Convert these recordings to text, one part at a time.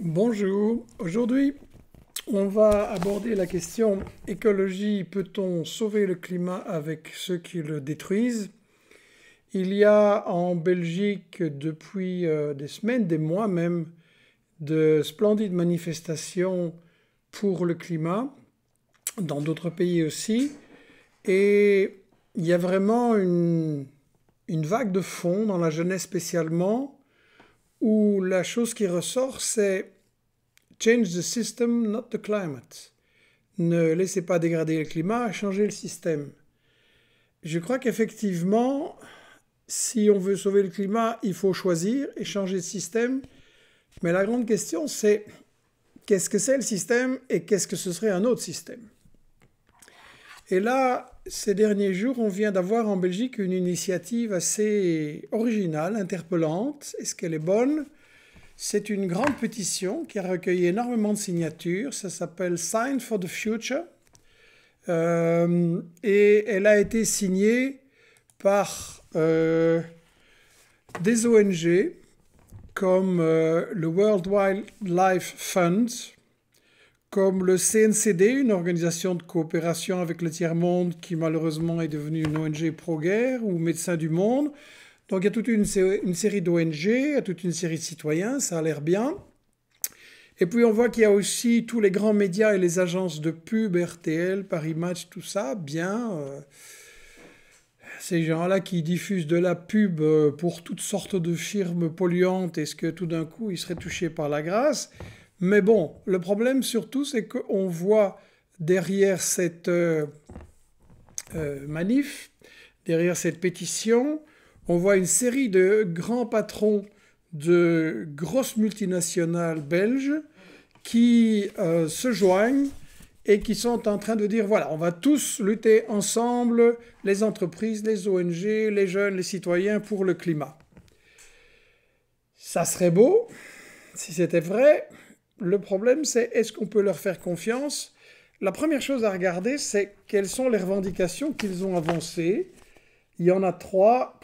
Bonjour, aujourd'hui on va aborder la question écologie, peut-on sauver le climat avec ceux qui le détruisent Il y a en Belgique depuis euh, des semaines, des mois même, de splendides manifestations pour le climat, dans d'autres pays aussi, et il y a vraiment une, vague de fond dans la jeunesse spécialement où la chose qui ressort, c'est Change the system, not the climate. Ne laissez pas dégrader le climat, changez le système. Je crois qu'effectivement, si on veut sauver le climat, il faut choisir et changer de système. Mais la grande question, c'est qu'est-ce que c'est le système et qu'est-ce que ce serait un autre système Et là, ces derniers jours, on vient d'avoir en Belgique une initiative assez originale, interpellante. Est-ce qu'elle est bonne C'est une grande pétition qui a recueilli énormément de signatures. Ça s'appelle Sign for the Future. Euh, et elle a été signée par euh, des ONG comme euh, le World Wildlife Fund, comme le CNCD, une organisation de coopération avec le tiers-monde qui malheureusement est devenue une ONG pro-guerre, ou Médecins du Monde. Donc il y a toute une, série d'ONG, il toute une série de citoyens, ça a l'air bien. Et puis on voit qu'il y a aussi tous les grands médias et les agences de pub, RTL, Paris Match, tout ça, bien. Euh, ces gens-là qui diffusent de la pub euh, pour toutes sortes de firmes polluantes, est-ce que tout d'un coup ils seraient touchés par la grâce mais bon, le problème surtout, c'est qu'on voit derrière cette euh, euh, manif, derrière cette pétition, on voit une série de grands patrons de grosses multinationales belges qui euh, se joignent et qui sont en train de dire, voilà, on va tous lutter ensemble, les entreprises, les ONG, les jeunes, les citoyens, pour le climat. Ça serait beau si c'était vrai, le problème, c'est est-ce qu'on peut leur faire confiance La première chose à regarder, c'est quelles sont les revendications qu'ils ont avancées. Il y en a trois,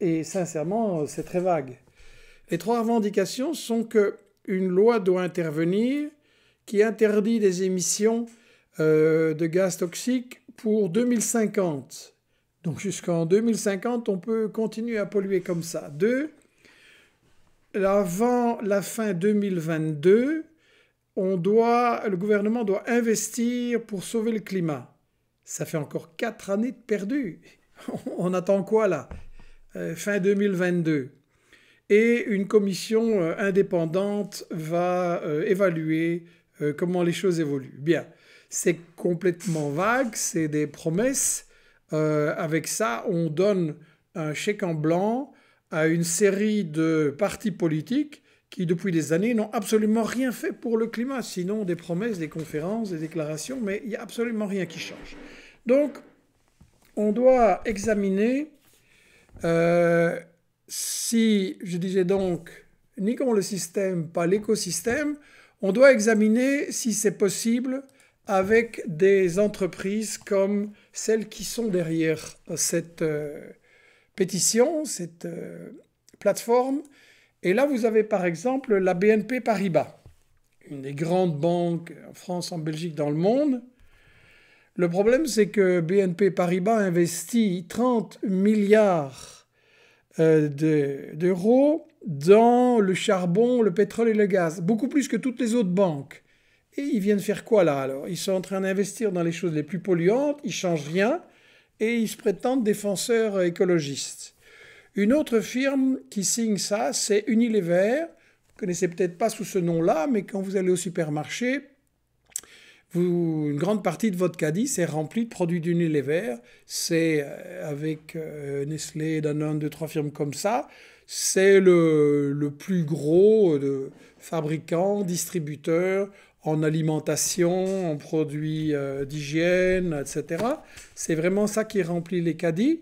et sincèrement, c'est très vague. Les trois revendications sont que une loi doit intervenir qui interdit des émissions euh, de gaz toxiques pour 2050. Donc jusqu'en 2050, on peut continuer à polluer comme ça. Deux, avant la fin 2022, on doit, le gouvernement doit investir pour sauver le climat. Ça fait encore quatre années de perdu. On attend quoi là euh, Fin 2022. Et une commission euh, indépendante va euh, évaluer comment les choses évoluent. Bien, c'est complètement vague, c'est des promesses. avec ça, on donne un chèque en blanc à une série de partis politiques qui, depuis des années, n'ont absolument rien fait pour le climat, sinon des promesses, des conférences, des déclarations, mais il n'y a absolument rien qui change. Donc, on doit examiner euh, si, je disais donc, ni quand le système, pas l'écosystème, on doit examiner si c'est possible avec des entreprises comme celles qui sont derrière cette euh, pétition, cette euh, plateforme, et là, vous avez par exemple la BNP Paribas, une des grandes banques en France, en Belgique, dans le monde. Le problème, c'est que BNP Paribas investit 30 milliards euh, d'euros dans le charbon, le pétrole et le gaz, beaucoup plus que toutes les autres banques. Et ils viennent faire quoi là alors Ils sont en train d'investir dans les choses les plus polluantes, ils changent rien et ils se prétendent défenseurs écologistes. Une autre firme qui signe ça, c'est Unilever. Vous connaissez peut-être pas sous ce nom-là, mais quand vous allez au supermarché, une grande partie de votre caddie, c'est rempli de produits d'Unilever. C'est euh, avec euh, Nestlé, Danone, deux, trois firmes comme ça. C'est le, plus gros euh, de fabricant, distributeur en alimentation, en produits d'hygiène, etc. C'est vraiment ça qui remplit les caddies.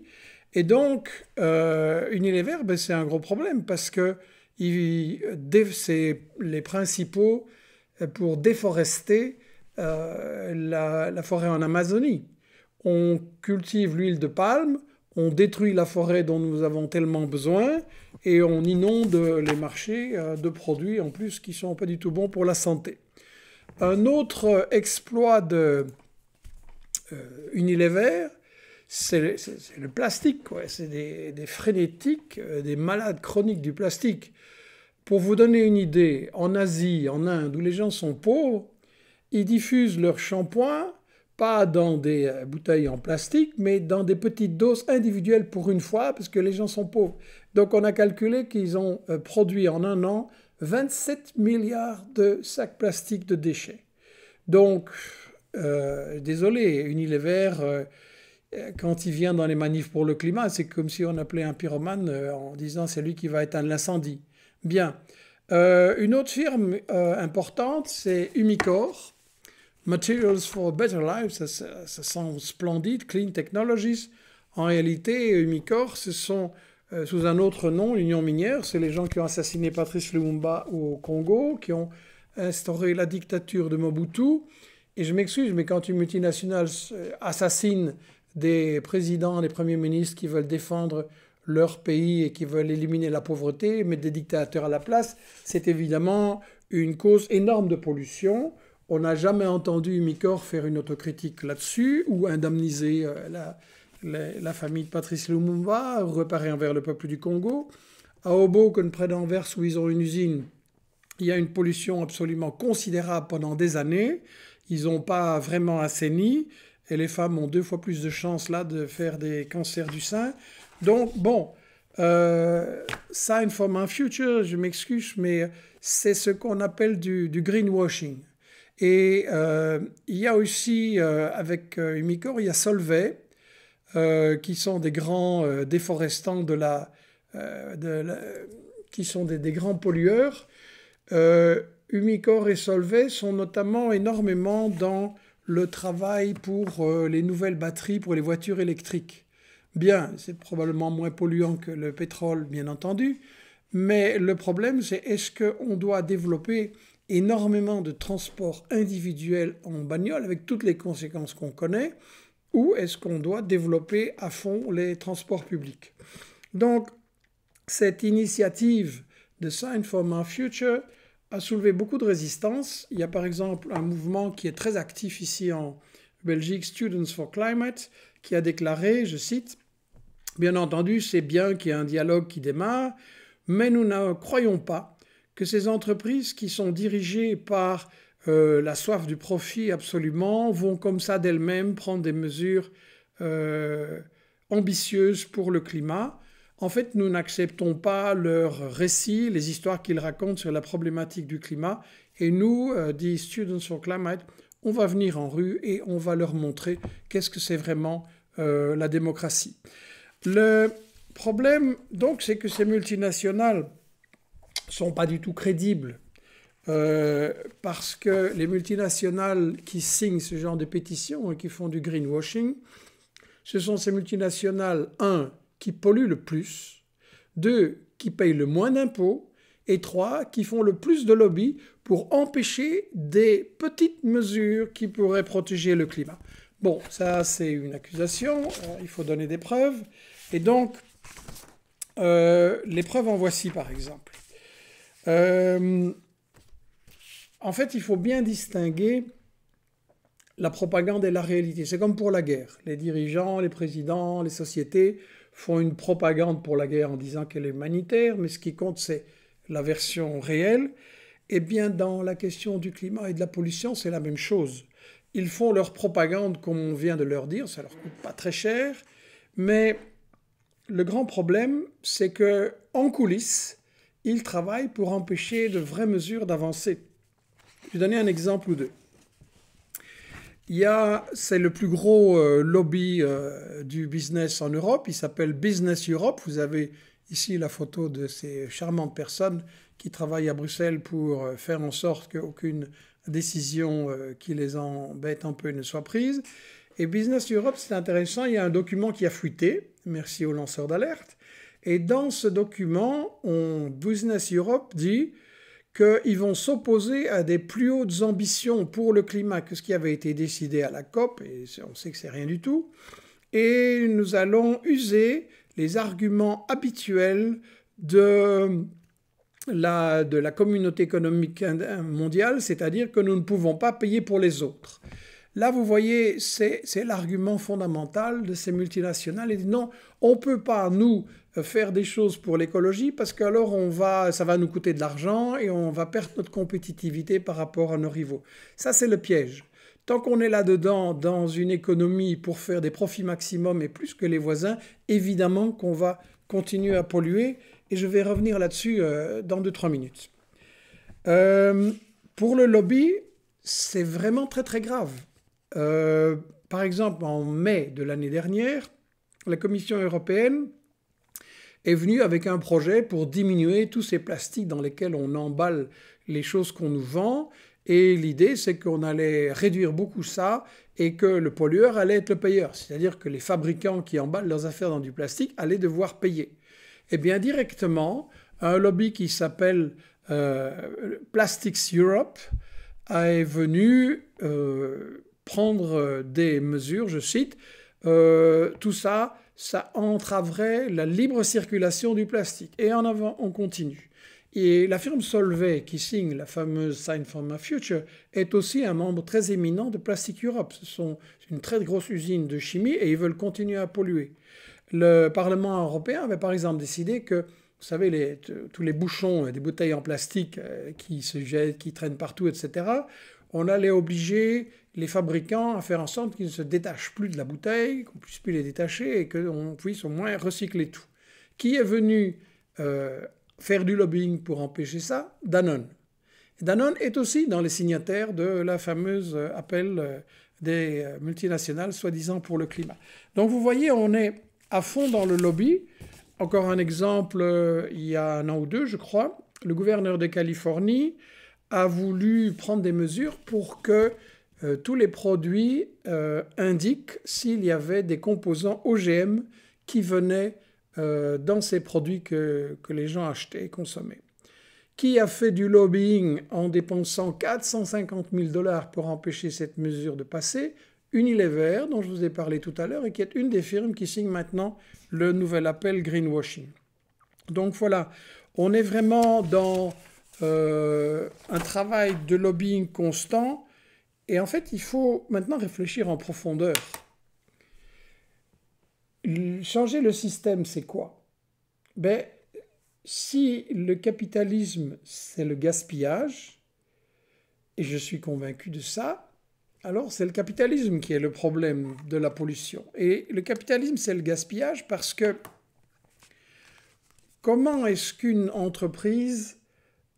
Et donc, euh, Unilever, ben, c'est un gros problème parce que c'est les principaux euh, pour déforester euh, la, forêt en Amazonie. On cultive l'huile de palme, on détruit la forêt dont nous avons tellement besoin et on inonde les marchés euh, de produits en plus qui ne sont pas du tout bons pour la santé. Un autre exploit de euh, Unilever, c'est le, plastique, C'est des, frénétiques, euh, des malades chroniques du plastique. Pour vous donner une idée, en Asie, en Inde, où les gens sont pauvres, ils diffusent leur shampoing, pas dans des euh, bouteilles en plastique, mais dans des petites doses individuelles pour une fois, parce que les gens sont pauvres. Donc on a calculé qu'ils ont euh, produit en un an 27 milliards de sacs plastiques de déchets. Donc, euh, désolé, Unilever... Euh, quand il vient dans les manifs pour le climat, c'est comme si on appelait un pyromane euh, en disant c'est lui qui va éteindre l'incendie. Bien. Euh, une autre firme importante, c'est Umicore, Materials for a Better Life, ça, splendide, Clean Technologies. En réalité, Umicore, ce sont sous un autre nom, l'Union minière, c'est les gens qui ont assassiné Patrice Lumumba au Congo, qui ont instauré la dictature de Mobutu. Et je m'excuse, mais quand une multinationale assassine des présidents, des premiers ministres qui veulent défendre leur pays et qui veulent éliminer la pauvreté, mettre des dictateurs à la place, c'est évidemment une cause énorme de pollution. On n'a jamais entendu Micor faire une autocritique là-dessus ou indemniser euh, la, famille de Patrice Lumumba, reparer envers le peuple du Congo. À Hoboken, près d'Anvers, où ils ont une usine, il y a une pollution absolument considérable pendant des années. Ils n'ont pas vraiment assaini et les femmes ont deux fois plus de chances là de faire des cancers du sein. Donc, bon, euh, ça my un future, je m'excuse, mais c'est ce qu'on appelle du, greenwashing. Et euh, il y a aussi, euh, avec Humicor, euh, il y a Solvay, qui sont des grands déforestants de la, qui sont des, des grands pollueurs. Humicor et Solvay sont notamment énormément dans le travail pour euh, les nouvelles batteries pour les voitures électriques. Bien, c'est probablement moins polluant que le pétrole, bien entendu, mais le problème, c'est est-ce qu'on doit développer énormément de transports individuels en bagnole avec toutes les conséquences qu'on connaît, ou est-ce qu'on doit développer à fond les transports publics Donc, cette initiative de Sign for My Future a soulevé beaucoup de résistance. Il y a par exemple un mouvement qui est très actif ici en Belgique, Students for Climate, qui a déclaré, je cite, Bien entendu, c'est bien qu'il y ait un dialogue qui démarre, mais nous ne croyons pas que ces entreprises qui sont dirigées par euh, la soif du profit absolument vont comme ça d'elles-mêmes prendre des mesures euh, ambitieuses pour le climat. En fait, nous n'acceptons pas leurs récits, les histoires qu'ils racontent sur la problématique du climat. Et nous, euh, dit Students for Climate, on va venir en rue et on va leur montrer qu'est-ce que c'est vraiment euh, la démocratie. Le problème, donc, c'est que ces multinationales sont pas du tout crédibles. Euh, parce que les multinationales qui signent ce genre de pétitions et qui font du greenwashing, ce sont ces multinationales, un, qui polluent le plus, deux, qui payent le moins d'impôts, et trois, qui font le plus de lobby pour empêcher des petites mesures qui pourraient protéger le climat. Bon, ça c'est une accusation, euh, il faut donner des preuves. Et donc, euh, les preuves en voici par exemple. Euh, en fait, il faut bien distinguer la propagande et la réalité. C'est comme pour la guerre. Les dirigeants, les présidents, les sociétés font une propagande pour la guerre en disant qu'elle est humanitaire, mais ce qui compte, c'est la version réelle. Eh bien, dans la question du climat et de la pollution, c'est la même chose. Ils font leur propagande comme on vient de leur dire, ça leur coûte pas très cher, mais le grand problème, c'est que en coulisses, ils travaillent pour empêcher de vraies mesures d'avancer. Je vais donner un exemple ou deux c'est le plus gros euh, lobby euh, du business en Europe. Il s'appelle Business Europe. Vous avez ici la photo de ces charmantes personnes qui travaillent à Bruxelles pour euh, faire en sorte qu'aucune décision qui les embête un peu ne soit prise. Et Business Europe, c'est intéressant, il y a un document qui a fuité, merci aux lanceurs d'alerte. Et dans ce document, on, Business Europe dit qu'ils vont s'opposer à des plus hautes ambitions pour le climat que ce qui avait été décidé à la COP, et on sait que c'est rien du tout, et nous allons user les arguments habituels de la, de la communauté économique mondiale, c'est-à-dire que nous ne pouvons pas payer pour les autres. Là, vous voyez, c'est l'argument fondamental de ces multinationales. Ils disent non, on peut pas, nous, faire des choses pour l'écologie parce qu'alors on va, ça va nous coûter de l'argent et on va perdre notre compétitivité par rapport à nos rivaux. Ça, c'est le piège. Tant qu'on est là-dedans, dans une économie pour faire des profits maximum et plus que les voisins, évidemment qu'on va continuer à polluer. Et je vais revenir là-dessus euh, dans 2-3 minutes. Euh, pour le lobby, c'est vraiment très très grave. Euh, par exemple, en mai de l'année dernière, la Commission européenne est venu avec un projet pour diminuer tous ces plastiques dans lesquels on emballe les choses qu'on nous vend. Et l'idée, c'est qu'on allait réduire beaucoup ça et que le pollueur allait être le payeur. C'est-à-dire que les fabricants qui emballent leurs affaires dans du plastique allaient devoir payer. Et eh bien directement, un lobby qui s'appelle euh, Plastics Europe est venu euh, prendre des mesures, je cite, euh, tout ça ça entraverait la libre circulation du plastique. Et en avant, on continue. Et la firme Solvay, qui signe la fameuse Sign for My Future, est aussi un membre très éminent de Plastic Europe. Ce sont une très grosse usine de chimie et ils veulent continuer à polluer. Le Parlement européen avait par exemple décidé que vous savez, tous les bouchons et euh, des bouteilles en plastique euh, qui se jettent, qui traînent partout, etc., on allait obliger les fabricants à faire en sorte qu'ils ne se détachent plus de la bouteille, qu'on puisse plus les détacher et qu'on puisse au moins recycler tout. Qui est venu euh, faire du lobbying pour empêcher ça Danone. Danone est aussi dans les signataires de la fameuse euh, appel euh, des multinationales soi-disant pour le climat. Donc vous voyez, on est à fond dans le lobby. Encore un exemple, il y a un an ou deux, je crois, le gouverneur de Californie a voulu prendre des mesures pour que euh, tous les produits euh, indiquent s'il y avait des composants OGM qui venaient euh, dans ces produits que, que, les gens achetaient et consommaient. Qui a fait du lobbying en dépensant 450 000 dollars pour empêcher cette mesure de passer Unilever, dont je vous ai parlé tout à l'heure, et qui est une des firmes qui signe maintenant le nouvel appel greenwashing. Donc voilà, on est vraiment dans euh, un travail de lobbying constant. Et en fait, il faut maintenant réfléchir en profondeur. Changer le système, c'est quoi ben, Si le capitalisme, c'est le gaspillage, et je suis convaincu de ça, alors c'est le capitalisme qui est le problème de la pollution. Et le capitalisme, c'est le gaspillage parce que comment est-ce qu'une entreprise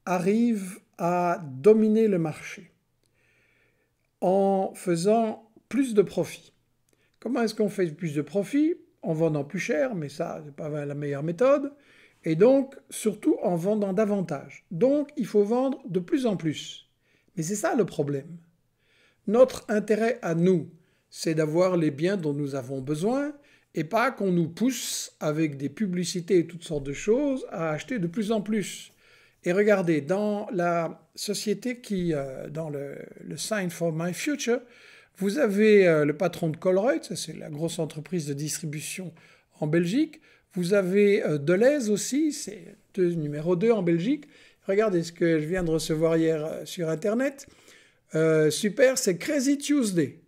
arrive à dominer le marché en faisant plus de profit. Comment est-ce qu'on fait plus de profit En vendant plus cher, mais ça, ce n'est pas la meilleure méthode. Et donc, surtout en vendant davantage. Donc, il faut vendre de plus en plus. Mais c'est ça le problème. Notre intérêt à nous, c'est d'avoir les biens dont nous avons besoin et pas qu'on nous pousse avec des publicités et toutes sortes de choses à acheter de plus en plus. Et regardez, dans la société qui, euh, dans le, Sign for My Future, vous avez euh, le patron de Colruyt, c'est la grosse entreprise de distribution en Belgique. Vous avez euh, Deleuze aussi, c'est numéro 2 en Belgique. Regardez ce que je viens de recevoir hier sur Internet. super, c'est Crazy Tuesday.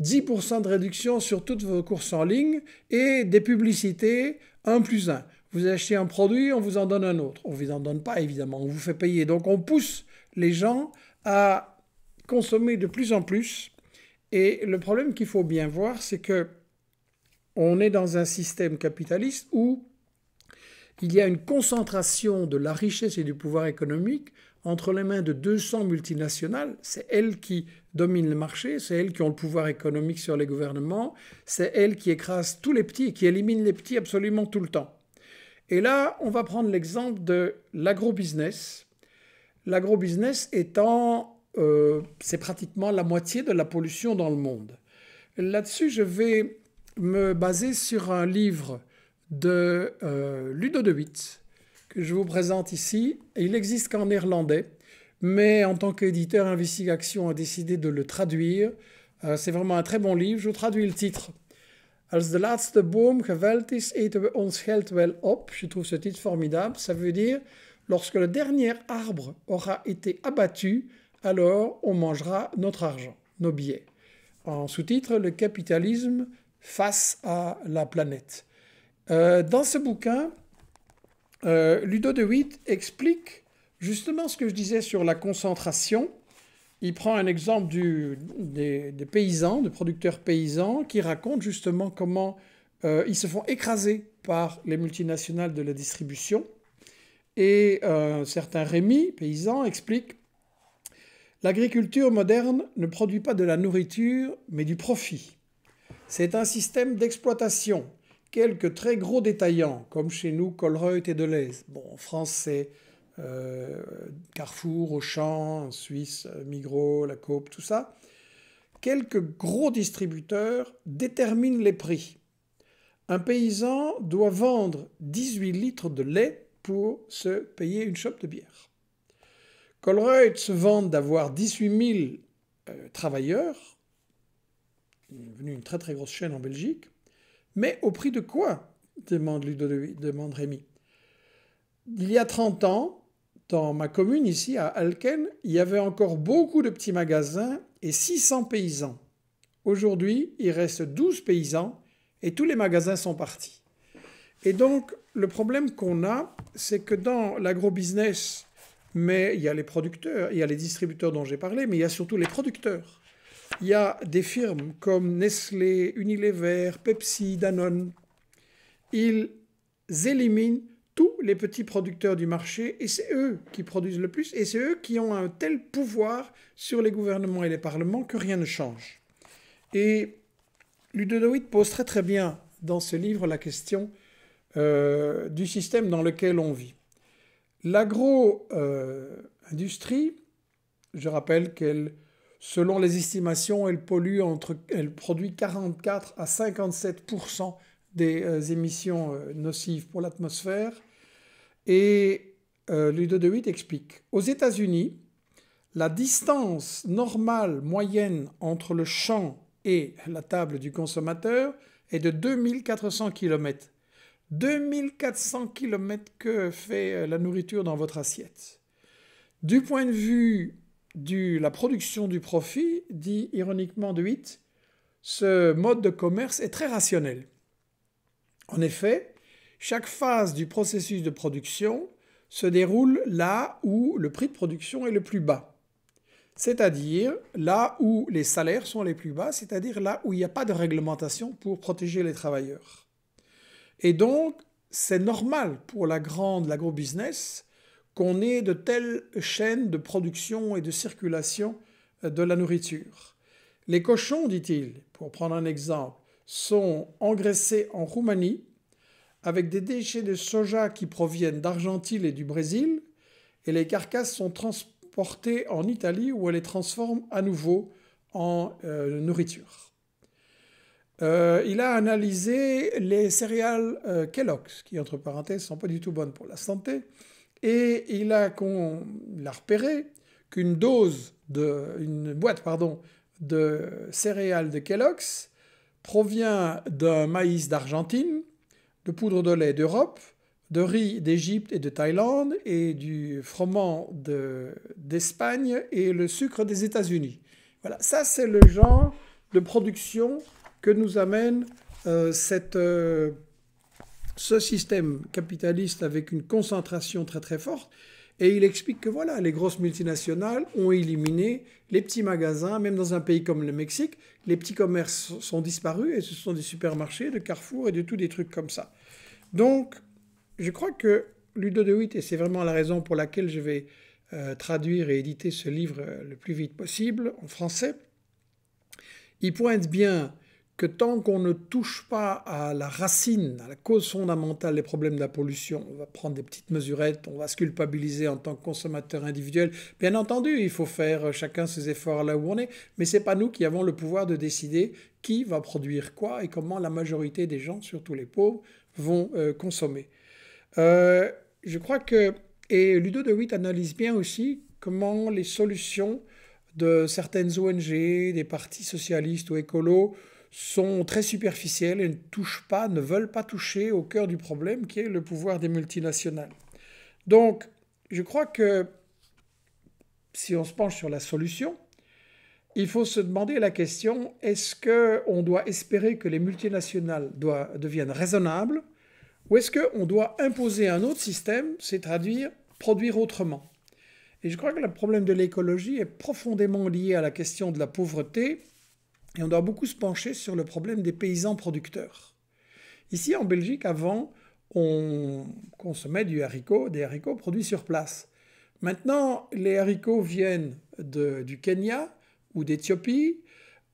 10% de réduction sur toutes vos courses en ligne et des publicités 1 plus 1. Vous achetez un produit, on vous en donne un autre. On ne vous en donne pas, évidemment, on vous fait payer. Donc on pousse les gens à consommer de plus en plus. Et le problème qu'il faut bien voir, c'est que on est dans un système capitaliste où il y a une concentration de la richesse et du pouvoir économique entre les mains de 200 multinationales. C'est elles qui dominent le marché, c'est elles qui ont le pouvoir économique sur les gouvernements, c'est elles qui écrasent tous les petits et qui éliminent les petits absolument tout le temps. Et là, on va prendre l'exemple de l'agrobusiness. L'agrobusiness étant, euh, c'est pratiquement la moitié de la pollution dans le monde. Là-dessus, je vais me baser sur un livre de euh, Ludo de Witt que je vous présente ici. Il n'existe qu'en néerlandais, mais en tant qu'éditeur, Investigation a décidé de le traduire. Euh, c'est vraiment un très bon livre. Je vous traduis le titre. Als de laatste boom geveld is, eten we ons geld wel op. Je trouve ce titre formidable. Ça veut dire, lorsque le dernier arbre aura été abattu, alors on mangera notre argent, nos billets. En sous-titre, le capitalisme face à la planète. Euh, dans ce bouquin, euh, Ludo de Witt explique justement ce que je disais sur la concentration il prend un exemple des, paysans, de producteurs paysans, qui racontent justement comment euh, ils se font écraser par les multinationales de la distribution. Et un euh, certains Rémi, paysan, explique « L'agriculture moderne ne produit pas de la nourriture, mais du profit. C'est un système d'exploitation. Quelques très gros détaillants, comme chez nous, Colreuth et Deleuze. Bon, en France, c'est euh, Carrefour, Auchan, Suisse, Migros, La Coop, tout ça, quelques gros distributeurs déterminent les prix. Un paysan doit vendre 18 litres de lait pour se payer une chope de bière. Colruyt se vante d'avoir 18 000 euh, travailleurs, devenu une très très grosse chaîne en Belgique, mais au prix de quoi demande, demande Rémi. Il y a 30 ans, dans ma commune ici à Alken, il y avait encore beaucoup de petits magasins et 600 paysans. Aujourd'hui, il reste 12 paysans et tous les magasins sont partis. Et donc, le problème qu'on a, c'est que dans l'agro-business, mais il y a les producteurs, il y a les distributeurs dont j'ai parlé, mais il y a surtout les producteurs. Il y a des firmes comme Nestlé, Unilever, Pepsi, Danone. Ils éliminent tous les petits producteurs du marché, et c'est eux qui produisent le plus, et c'est eux qui ont un tel pouvoir sur les gouvernements et les parlements que rien ne change. Et Ludovic pose très très bien dans ce livre la question euh, du système dans lequel on vit. L'agro-industrie, euh, je rappelle qu'elle, selon les estimations, elle pollue entre, elle produit 44 à 57 des euh, émissions euh, nocives pour l'atmosphère. Et euh, Ludo de Witt explique, aux États-Unis, la distance normale moyenne entre le champ et la table du consommateur est de 2400 km. 2400 km que fait la nourriture dans votre assiette. Du point de vue de la production du profit, dit ironiquement De Witt, ce mode de commerce est très rationnel. En effet, chaque phase du processus de production se déroule là où le prix de production est le plus bas, c'est-à-dire là où les salaires sont les plus bas, c'est-à-dire là où il n'y a pas de réglementation pour protéger les travailleurs. Et donc, c'est normal pour la grande, l'agro-business, qu'on ait de telles chaînes de production et de circulation euh, de la nourriture. Les cochons, dit-il, pour prendre un exemple, sont engraissés en Roumanie avec des déchets de soja qui proviennent d'Argentine et du Brésil, et les carcasses sont transportées en Italie où elles les transforment à nouveau en euh, nourriture. Euh, il a analysé les céréales euh, Kellogg's, qui entre parenthèses sont pas du tout bonnes pour la santé, et il a, con, repéré qu'une dose de, une boîte pardon, de céréales de Kellogg's provient d'un maïs d'Argentine, de poudre de lait d'Europe, de riz d'Égypte et de Thaïlande et du froment d'Espagne et le sucre des États-Unis. Voilà, ça c'est le genre de production que nous amène euh, euh, ce système capitaliste avec une concentration très très forte. Et il explique que voilà, les grosses multinationales ont éliminé les petits magasins, même dans un pays comme le Mexique, les petits commerces sont disparus et ce sont des supermarchés, de Carrefour et de tout des trucs comme ça. Donc, je crois que Ludo de Witt, et c'est vraiment la raison pour laquelle je vais euh, traduire et éditer ce livre euh, le plus vite possible en français, il pointe bien tant qu'on ne touche pas à la racine, à la cause fondamentale des problèmes de la pollution, on va prendre des petites mesurettes, on va se culpabiliser en tant que consommateur individuel. Bien entendu, il faut faire chacun ses efforts là où on est, mais c'est pas nous qui avons le pouvoir de décider qui va produire quoi et comment la majorité des gens, surtout les pauvres, vont euh, consommer. Euh, je crois que, et Ludo de Witt analyse bien aussi comment les solutions de certaines ONG, des partis socialistes ou écolos, sont très superficielles et ne touchent pas, ne veulent pas toucher au cœur du problème qui est le pouvoir des multinationales. Donc, je crois que si on se penche sur la solution, il faut se demander la question est-ce qu'on doit espérer que les multinationales deviennent raisonnables ou est-ce qu'on doit imposer un autre système, cest traduire « produire autrement Et je crois que le problème de l'écologie est profondément lié à la question de la pauvreté et on doit beaucoup se pencher sur le problème des paysans producteurs. Ici, en Belgique, avant, on consommait du haricot, des haricots produits sur place. Maintenant, les haricots viennent du Kenya ou d'Éthiopie,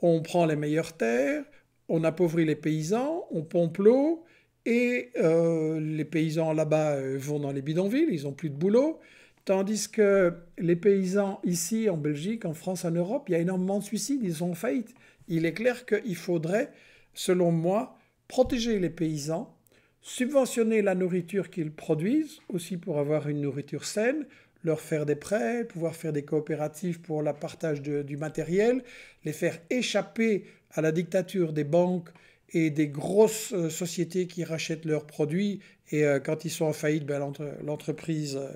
on prend les meilleures terres, on appauvrit les paysans, on pompe l'eau, et euh, les paysans là-bas euh, vont dans les bidonvilles, ils n'ont plus de boulot, tandis que les paysans ici en Belgique, en France, en Europe, il y a énormément de suicides, ils ont faillite, il est clair qu'il faudrait, selon moi, protéger les paysans, subventionner la nourriture qu'ils produisent, aussi pour avoir une nourriture saine, leur faire des prêts, pouvoir faire des coopératives pour le partage du matériel, les faire échapper à la dictature des banques et des grosses euh, sociétés qui rachètent leurs produits et euh, quand ils sont en faillite, ben, l'entreprise euh,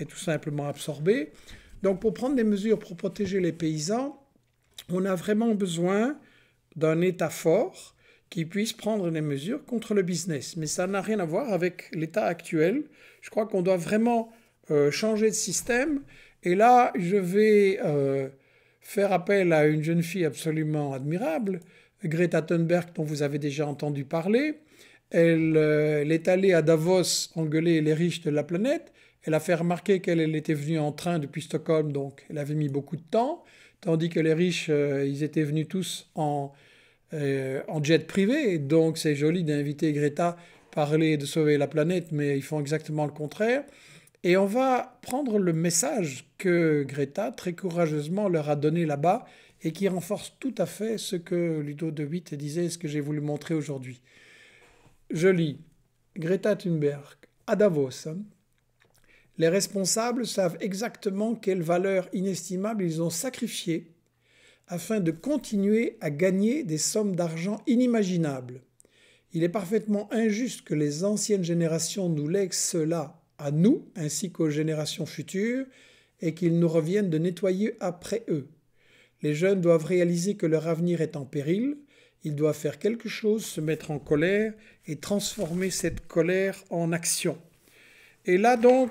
est tout simplement absorbée. Donc pour prendre des mesures pour protéger les paysans, on a vraiment besoin d'un État fort qui puisse prendre des mesures contre le business. Mais ça n'a rien à voir avec l'état actuel. Je crois qu'on doit vraiment euh, changer de système. Et là, je vais euh, faire appel à une jeune fille absolument admirable, Greta Thunberg, dont vous avez déjà entendu parler. Elle, euh, elle est allée à Davos engueuler les riches de la planète. Elle a fait remarquer qu'elle était venue en train depuis Stockholm, donc elle avait mis beaucoup de temps tandis que les riches, euh, ils étaient venus tous en, euh, jet privé. Donc c'est joli d'inviter Greta parler de sauver la planète, mais ils font exactement le contraire. Et on va prendre le message que Greta très courageusement leur a donné là-bas et qui renforce tout à fait ce que Ludo de Witt disait, ce que j'ai voulu montrer aujourd'hui. Je lis Greta Thunberg à Davos, hein, les responsables savent exactement quelle valeur inestimable ils ont sacrifiée afin de continuer à gagner des sommes d'argent inimaginables. Il est parfaitement injuste que les anciennes générations nous lèguent cela à nous ainsi qu'aux générations futures et qu'ils nous reviennent de nettoyer après eux. Les jeunes doivent réaliser que leur avenir est en péril, ils doivent faire quelque chose, se mettre en colère et transformer cette colère en action. Et là donc,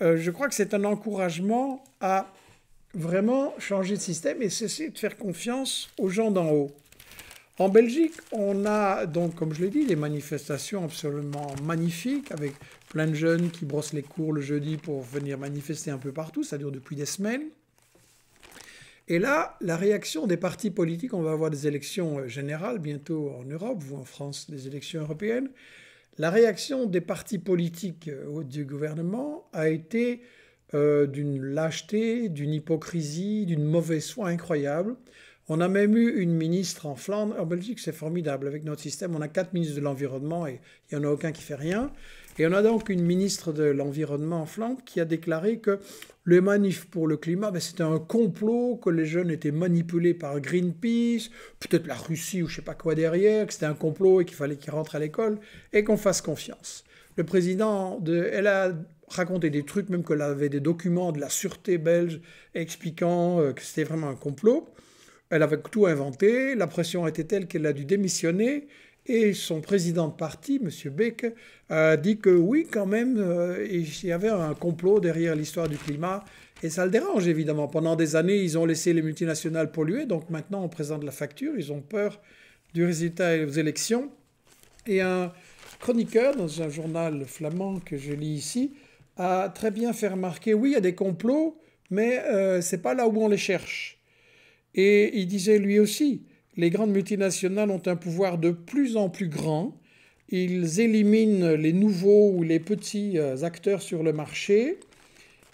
euh, je crois que c'est un encouragement à vraiment changer de système et cesser de faire confiance aux gens d'en haut. En Belgique, on a donc, comme je l'ai dit, des manifestations absolument magnifiques avec plein de jeunes qui brossent les cours le jeudi pour venir manifester un peu partout. Ça dure depuis des semaines. Et là, la réaction des partis politiques, on va avoir des élections euh, générales bientôt en Europe, ou en France, des élections européennes. La réaction des partis politiques euh, du gouvernement a été euh, d'une lâcheté, d'une hypocrisie, d'une mauvaise foi incroyable. On a même eu une ministre en Flandre. En Belgique, c'est formidable. Avec notre système, on a quatre ministres de l'Environnement et il n'y en a aucun qui fait rien. Et on a donc une ministre de l'Environnement en Flandre qui a déclaré que le manif pour le climat, ben, c'était un complot, que les jeunes étaient manipulés par Greenpeace, peut-être la Russie ou je sais pas quoi derrière, que c'était un complot et qu'il fallait qu'ils rentrent à l'école et qu'on fasse confiance. Le président de... Elle a raconté des trucs, même qu'elle avait des documents de la sûreté belge expliquant euh, que c'était vraiment un complot. Elle avait tout inventé, la pression était telle qu'elle a dû démissionner, et son président de parti, M. Beck, a dit que oui, quand même, euh, il y avait un complot derrière l'histoire du climat. Et ça le dérange, évidemment. Pendant des années, ils ont laissé les multinationales polluer. Donc maintenant, on présente la facture. Ils ont peur du résultat des élections. Et un chroniqueur dans un journal flamand que je lis ici a très bien fait remarquer, oui, il y a des complots, mais euh, c'est pas là où on les cherche. Et il disait lui aussi, les grandes multinationales ont un pouvoir de plus en plus grand. Ils éliminent les nouveaux ou les petits euh, acteurs sur le marché.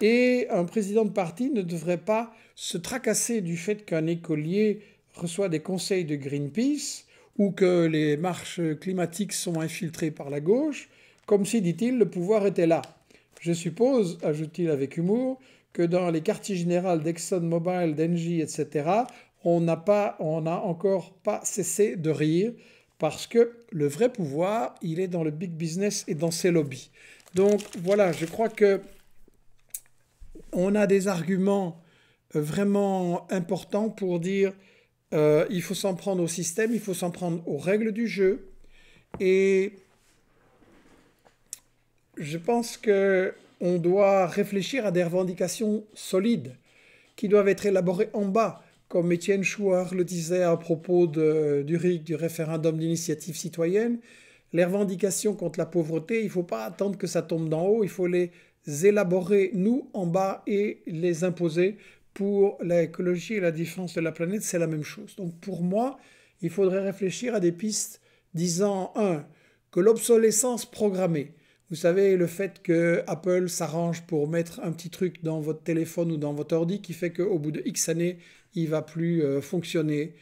Et un président de parti ne devrait pas se tracasser du fait qu'un écolier reçoit des conseils de Greenpeace ou que les marches climatiques sont infiltrées par la gauche, comme si, dit-il, le pouvoir était là. Je suppose, ajoute-t-il avec humour, que dans les quartiers généraux d'ExxonMobil, d'Engie, etc., on n'a pas, encore pas cessé de rire parce que le vrai pouvoir, il est dans le big business et dans ses lobbies. Donc voilà, je crois que on a des arguments euh, vraiment importants pour dire qu'il euh, il faut s'en prendre au système, il faut s'en prendre aux règles du jeu. Et je pense qu'on doit réfléchir à des revendications solides qui doivent être élaborées en bas comme Étienne Chouard le disait à propos du RIC, du référendum d'initiative citoyenne, les revendications contre la pauvreté, il ne faut pas attendre que ça tombe d'en haut, il faut les élaborer, nous, en bas, et les imposer pour l'écologie et la défense de la planète, c'est la même chose. Donc pour moi, il faudrait réfléchir à des pistes disant, un, que l'obsolescence programmée, vous savez, le fait que Apple s'arrange pour mettre un petit truc dans votre téléphone ou dans votre ordi qui fait qu'au bout de X années, il va plus euh, fonctionner.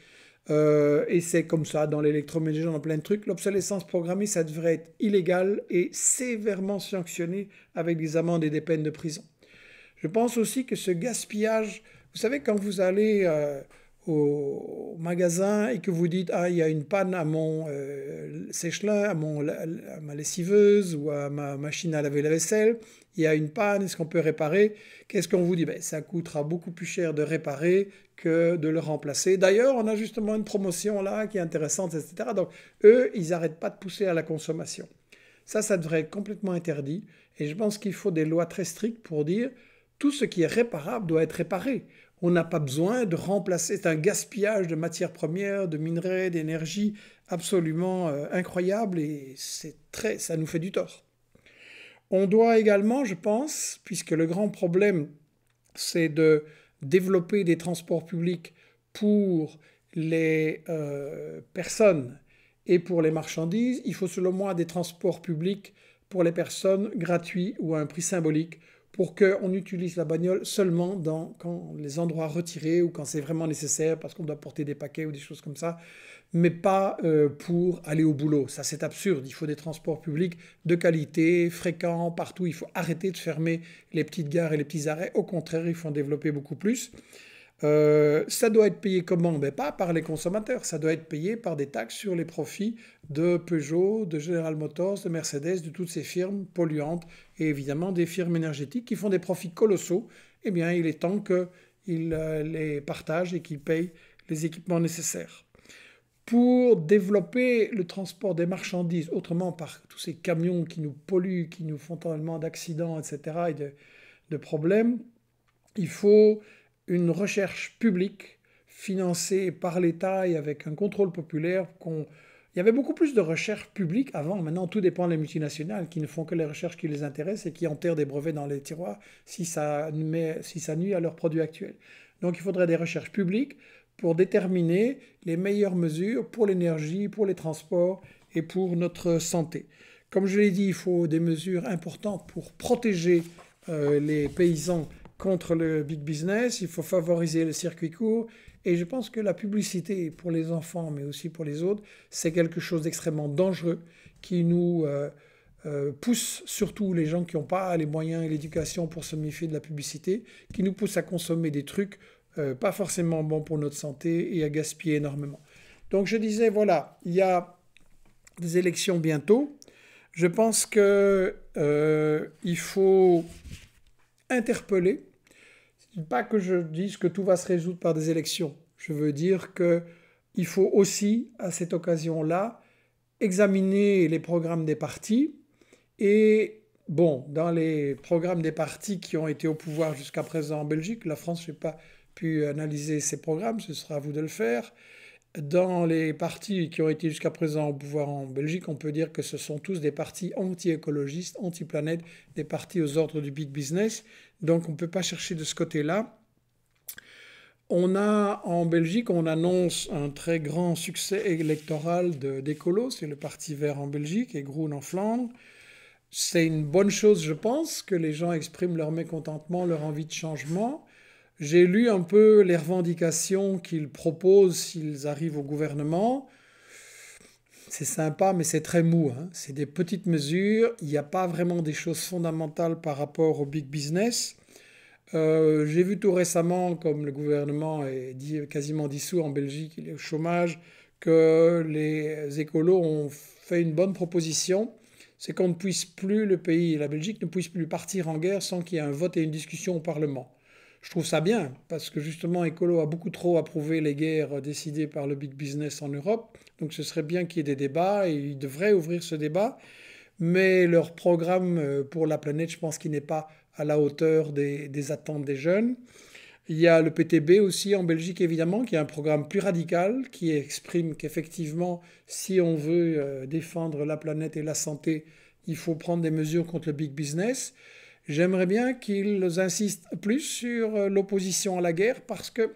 Euh, et c'est comme ça dans l'électroménager, dans plein de trucs. L'obsolescence programmée, ça devrait être illégal et sévèrement sanctionné avec des amendes et des peines de prison. Je pense aussi que ce gaspillage, vous savez, quand vous allez euh, au magasin et que vous dites ah il y a une panne à mon séchelin, euh, sèche-linge, à mon à ma lessiveuse ou à ma machine à laver la vaisselle, il y a une panne, est-ce qu'on peut réparer Qu'est-ce qu'on vous dit ben, ça coûtera beaucoup plus cher de réparer que de le remplacer. D'ailleurs, on a justement une promotion là qui est intéressante, etc. Donc eux, ils n'arrêtent pas de pousser à la consommation. Ça, ça devrait être complètement interdit. Et je pense qu'il faut des lois très strictes pour dire tout ce qui est réparable doit être réparé on n'a pas besoin de remplacer, un gaspillage de matières premières, de minerais, d'énergie absolument euh, incroyable et c'est ça nous fait du tort. On doit également, je pense, puisque le grand problème, c'est de développer des transports publics pour les euh, personnes et pour les marchandises, il faut selon moi des transports publics pour les personnes gratuits ou à un prix symbolique pour qu'on utilise la bagnole seulement dans les endroits retirés ou quand c'est vraiment nécessaire parce qu'on doit porter des paquets ou des choses comme ça, mais pas euh, pour aller au boulot. Ça, c'est absurde. Il faut des transports publics de qualité, fréquents, partout. Il faut arrêter de fermer les petites gares et les petits arrêts. Au contraire, il faut en développer beaucoup plus. Euh, ça doit être payé comment Mais ben, Pas par les consommateurs, ça doit être payé par des taxes sur les profits de Peugeot, de General Motors, de Mercedes, de toutes ces firmes polluantes et évidemment des firmes énergétiques qui font des profits colossaux. Eh bien, il est temps qu'ils euh, les partagent et qu'ils payent les équipements nécessaires. Pour développer le transport des marchandises, autrement par tous ces camions qui nous polluent, qui nous font tellement d'accidents, etc., et de problèmes, il faut une recherche publique financée par l'État et avec un contrôle populaire qu'on... Il y avait beaucoup plus de recherche publique avant. Maintenant, tout dépend des multinationales qui ne font que les recherches qui les intéressent et qui enterrent des brevets dans les tiroirs si ça, si ça nuit à leurs produits actuels. Donc, il faudrait des recherches publiques pour déterminer les meilleures mesures pour l'énergie, pour les transports et pour notre santé. Comme je l'ai dit, il faut des mesures importantes pour protéger euh, les paysans contre le big business, il faut favoriser le circuit court. Et je pense que la publicité pour les enfants, mais aussi pour les autres, c'est quelque chose d'extrêmement dangereux qui nous euh, euh, pousse, surtout les gens qui n'ont pas les moyens et l'éducation pour se méfier de la publicité, qui nous pousse à consommer des trucs euh, pas forcément bons pour notre santé et à gaspiller énormément. Donc je disais, voilà, il y a des élections bientôt. Je pense qu'il faut interpeller pas que je dise que tout va se résoudre par des élections. Je veux dire que il faut aussi, à cette occasion-là, examiner les programmes des partis. Et bon, dans les programmes des partis qui ont été au pouvoir jusqu'à présent en Belgique, la France, je n'ai pas pu analyser ces programmes, ce sera à vous de le faire. Dans les partis qui ont été jusqu'à présent au pouvoir en Belgique, on peut dire que ce sont tous des partis anti-écologistes, anti-planète, des partis aux ordres du big business, donc on ne peut pas chercher de ce côté-là. On a en Belgique, on annonce un très grand succès électoral d'Ecolo, c'est le Parti vert en Belgique et Groen en Flandre. C'est une bonne chose, je pense, que les gens expriment leur mécontentement, leur envie de changement. J'ai lu un peu les revendications qu'ils proposent s'ils arrivent au gouvernement c'est sympa, mais c'est très mou. Hein. C'est des petites mesures. Il n'y a pas vraiment des choses fondamentales par rapport au big business. Euh, j'ai vu tout récemment, comme le gouvernement est quasiment dissous en Belgique, il est au chômage, que les écolos ont fait une bonne proposition. C'est qu'on ne puisse plus, le pays, la Belgique ne puisse plus partir en guerre sans qu'il y ait un vote et une discussion au Parlement je trouve ça bien, parce que justement, Écolo a beaucoup trop approuvé les guerres décidées par le big business en Europe. Donc ce serait bien qu'il y ait des débats, et ils devraient ouvrir ce débat. Mais leur programme euh, pour la planète, je pense qu'il n'est pas à la hauteur des, des, attentes des jeunes. Il y a le PTB aussi en Belgique, évidemment, qui a un programme plus radical, qui exprime qu'effectivement, si on veut euh, défendre la planète et la santé, il faut prendre des mesures contre le big business. J'aimerais bien qu'ils insistent plus sur euh, l'opposition à la guerre parce que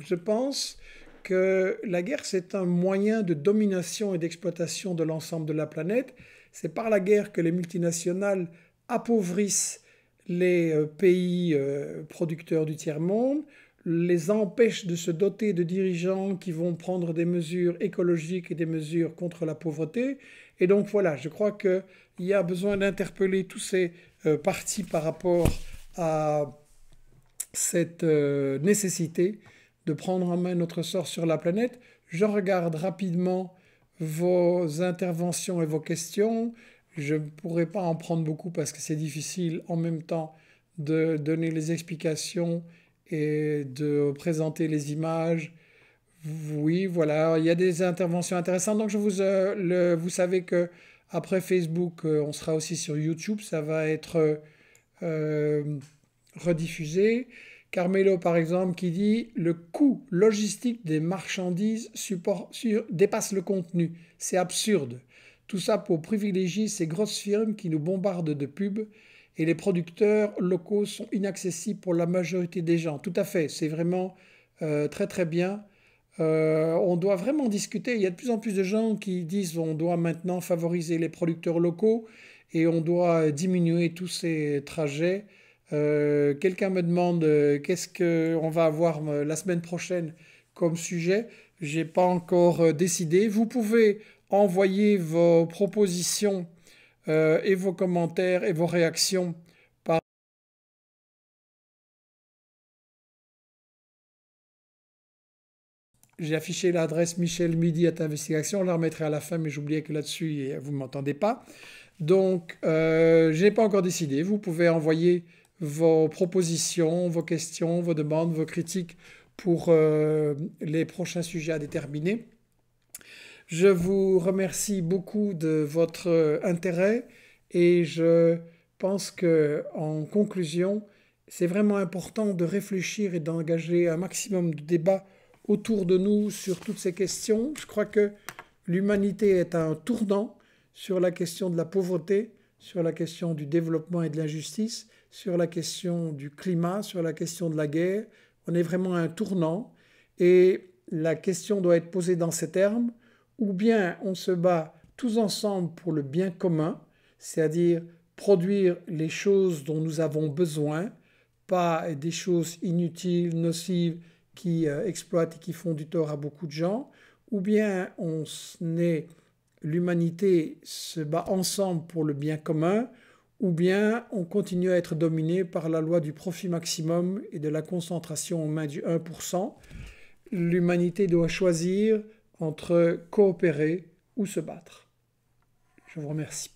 je pense que la guerre, c'est un moyen de domination et d'exploitation de l'ensemble de la planète. C'est par la guerre que les multinationales appauvrissent les euh, pays euh, producteurs du tiers-monde, les empêchent de se doter de dirigeants qui vont prendre des mesures écologiques et des mesures contre la pauvreté. Et donc voilà, je crois qu'il y a besoin d'interpeller tous ces euh, partie par rapport à cette euh, nécessité de prendre en main notre sort sur la planète. Je regarde rapidement vos interventions et vos questions. Je ne pourrai pas en prendre beaucoup parce que c'est difficile en même temps de donner les explications et de présenter les images. Oui, voilà, il y a des interventions intéressantes. Donc, je vous, euh, le, vous savez que après Facebook, euh, on sera aussi sur YouTube. Ça va être euh, rediffusé. Carmelo, par exemple, qui dit le coût logistique des marchandises dépasse le contenu. C'est absurde. Tout ça pour privilégier ces grosses firmes qui nous bombardent de pubs et les producteurs locaux sont inaccessibles pour la majorité des gens. Tout à fait, c'est vraiment euh, très très bien euh, on doit vraiment discuter. Il y a de plus en plus de gens qui disent qu'on doit maintenant favoriser les producteurs locaux et on doit diminuer tous ces trajets. Euh, quelqu'un me demande euh, qu'est-ce qu'on va avoir la semaine prochaine comme sujet. Je n'ai pas encore décidé. Vous pouvez envoyer vos propositions et vos commentaires et vos réactions j'ai affiché l'adresse Michel Midi à investigation. On la remettrai à la fin, mais j'oubliais que là-dessus, vous ne m'entendez pas. Donc, euh, je n'ai pas encore décidé. Vous pouvez envoyer vos propositions, vos questions, vos demandes, vos critiques pour euh, les prochains sujets à déterminer. Je vous remercie beaucoup de votre intérêt et je pense que en conclusion, c'est vraiment important de réfléchir et d'engager un maximum de débats autour de nous sur toutes ces questions. Je crois que l'humanité est à un tournant sur la question de la pauvreté, sur la question du développement et de l'injustice, sur la question du climat, sur la question de la guerre. On est vraiment à un tournant et la question doit être posée dans ces termes. Ou bien on se bat tous ensemble pour le bien commun, c'est-à-dire produire les choses dont nous avons besoin, pas des choses inutiles, nocives, qui euh, exploitent et qui font du tort à beaucoup de gens, ou bien on l'humanité se bat ensemble pour le bien commun, ou bien on continue à être dominé par la loi du profit maximum et de la concentration en mains du 1%. L'humanité doit choisir entre coopérer ou se battre. Je vous remercie.